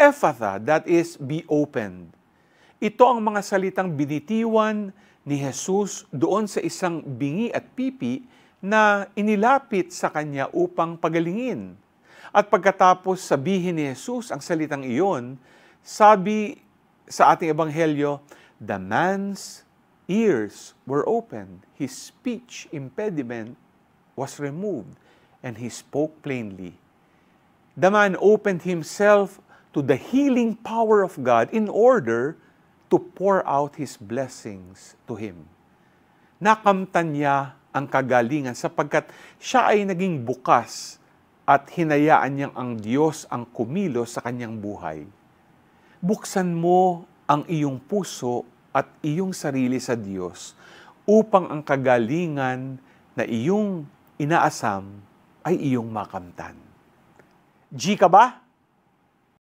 Ephatha, that is, be opened. Ito ang mga salitang binitiwan ni Jesus doon sa isang bingi at pipi na inilapit sa kanya upang pagalingin. At pagkatapos sabihin ni Jesus ang salitang iyon, sabi sa ating ebanghelyo, the man's ears were opened, his speech impediment was removed, and he spoke plainly. The man opened himself to the healing power of God in order to pour out His blessings to him. Nakamtan niya ang kagalingan sapagkat siya ay naging bukas at hinayaan niyang ang Diyos ang kumilos sa kanyang buhay. Buksan mo ang iyong puso at iyong sarili sa Diyos upang ang kagalingan na iyong inaasam ay iyong makamtan. G ka ba?